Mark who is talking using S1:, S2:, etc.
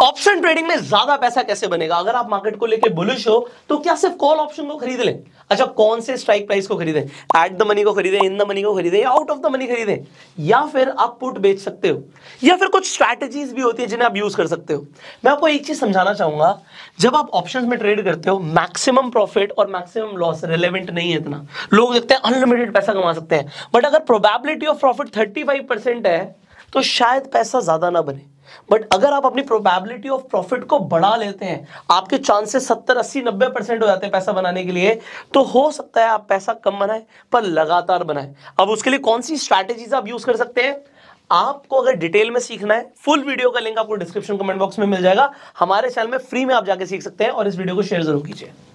S1: option trading में ज्यादा पैसा कैसे बनेगा अगर आप मार्केट को लेकर बुलिश हो तो क्या सिर्फ कॉल ऑप्शन को खरीद लें अच्छा कौन से स्ट्राइक प्राइस को खरीदें एट द मनी को खरीदें इन द मनी को खरीदें या आउट ऑफ द मनी खरीदें या फिर आप पुट बेच सकते हो या फिर कुछ स्ट्रैटेजीज भी होती है जिन्हें आप यूज कर सकते हो मैं आपको एक चीज समझाना चाहूंगा जब आप ऑप्शन में ट्रेड करते हो मैक्सिमम प्रॉफिट और मैक्सिमम लॉस रिलेवेंट नहीं है इतना लोग देखते हैं अनलिमिटेड पैसा कमा सकते हैं बट अगर प्रोबेबिलिटी ऑफ प्रॉफिट थर्टी है तो शायद पैसा ज्यादा ना बने बट अगर आप अपनी प्रोबेबिलिटी ऑफ प्रॉफिट को बढ़ा लेते हैं आपके चांसेस 70, 80, 90 परसेंट हो जाते हैं पैसा बनाने के लिए तो हो सकता है आप पैसा कम बनाए पर लगातार बनाए अब उसके लिए कौन सी स्ट्रैटेजीज आप यूज कर सकते हैं आपको अगर डिटेल में सीखना है फुल वीडियो का लिंक आपको डिस्क्रिप्शन कमेंट बॉक्स में मिल जाएगा हमारे चैनल में फ्री में आप जाके सीख सकते हैं और इस वीडियो को शेयर जरूर कीजिए